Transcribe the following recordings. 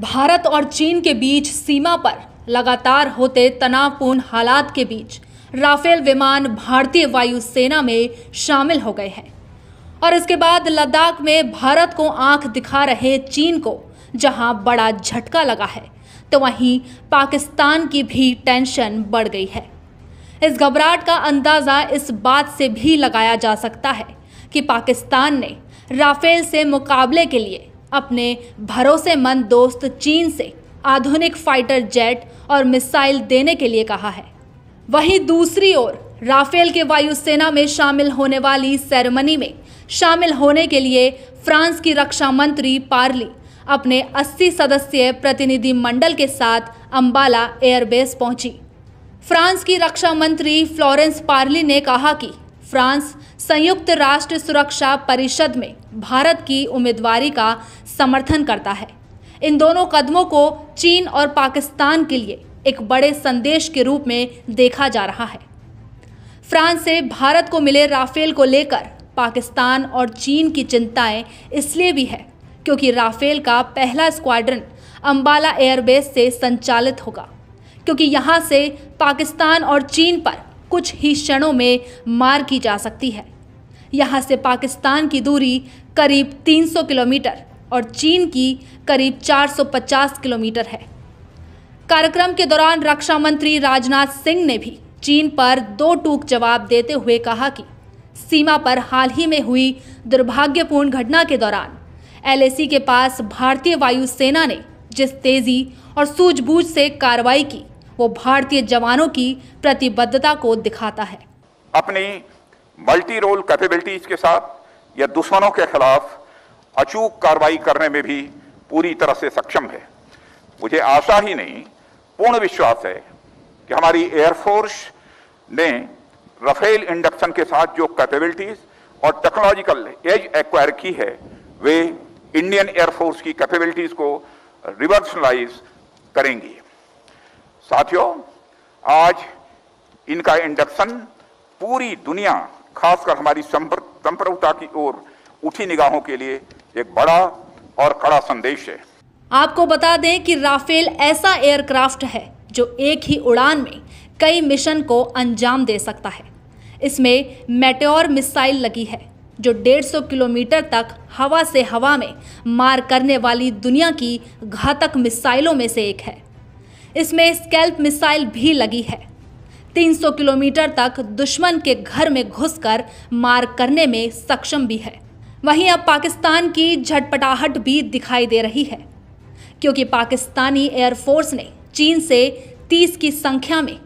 भारत और चीन के बीच सीमा पर लगातार होते तनावपूर्ण हालात के बीच राफेल विमान भारतीय वायुसेना में शामिल हो गए हैं और इसके बाद लद्दाख में भारत को आंख दिखा रहे चीन को जहां बड़ा झटका लगा है तो वहीं पाकिस्तान की भी टेंशन बढ़ गई है इस घबराहट का अंदाज़ा इस बात से भी लगाया जा सकता है कि पाकिस्तान ने राफेल से मुकाबले के लिए अपने भरोसेमंद दोस्त चीन से आधुनिक फाइटर जेट और मिसाइल देने के लिए कहा है वहीं दूसरी ओर राफेल के वायुसेना में शामिल होने वाली सेरेमनी में शामिल होने के लिए फ्रांस की रक्षा मंत्री पार्ली अपने 80 सदस्यीय प्रतिनिधि मंडल के साथ अंबाला एयरबेस पहुंची फ्रांस की रक्षा मंत्री फ्लोरेंस पार्ली ने कहा कि फ्रांस संयुक्त राष्ट्र सुरक्षा परिषद में भारत की उम्मीदवारी का समर्थन करता है इन दोनों कदमों को चीन और पाकिस्तान के लिए एक बड़े संदेश के रूप में देखा जा रहा है फ्रांस से भारत को मिले राफेल को लेकर पाकिस्तान और चीन की चिंताएं इसलिए भी है क्योंकि राफेल का पहला स्क्वाड्रन अंबाला एयरबेस से संचालित होगा क्योंकि यहां से पाकिस्तान और चीन पर कुछ ही क्षणों में मार की जा सकती है यहाँ से पाकिस्तान की दूरी करीब 300 किलोमीटर और चीन की करीब 450 किलोमीटर है कार्यक्रम के दौरान रक्षा मंत्री राजनाथ सिंह ने भी चीन पर दो टूक जवाब देते हुए कहा कि सीमा पर हाल ही में हुई दुर्भाग्यपूर्ण घटना के दौरान एलएसी के पास भारतीय वायुसेना ने जिस तेजी और सूझबूझ से कार्रवाई की वो भारतीय जवानों की प्रतिबद्धता को दिखाता है अपनी मल्टी रोल कैपेबिलिटीज के साथ या दुश्मनों के खिलाफ अचूक कार्रवाई करने में भी पूरी तरह से सक्षम है मुझे आशा ही नहीं पूर्ण विश्वास है कि हमारी एयरफोर्स ने रफेल इंडक्शन के साथ जो कैपेबिलिटीज और टेक्नोलॉजिकल एज एक्वायर की है वे इंडियन एयरफोर्स की कैपेबिलिटीज को रिवर्सलाइज करेंगी साथियों आज इनका इंडक्शन पूरी दुनिया खासकर हमारी संप्रभुता की ओर उठी निगाहों के लिए एक बड़ा और कड़ा संदेश है आपको बता दें कि राफेल ऐसा एयरक्राफ्ट है जो एक ही उड़ान में कई मिशन को अंजाम दे सकता है इसमें मेटेor मिसाइल लगी है जो 150 किलोमीटर तक हवा से हवा में मार करने वाली दुनिया की घातक मिसाइलों में से एक है इसमें स्कैल्प मिसाइल भी लगी है 300 किलोमीटर तक दुश्मन के घर में घुसकर मार करने में सक्षम भी है वहीं अब पाकिस्तान की झटपटाहट भी दिखाई दे रही है क्योंकि पाकिस्तानी एयरफोर्स ने चीन से 30 की संख्या में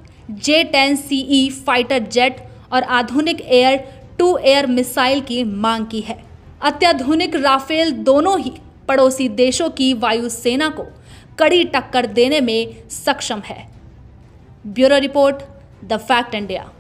J ten C fighter jet और आधुनिक एयर टू एयर मिसाइल की मांग की है अत्याधुनिक राफेल दोनों ही पड़ोसी देशों की वायुसेना को कड़ी टक्कर देने में सक्षम है bureau report the fact India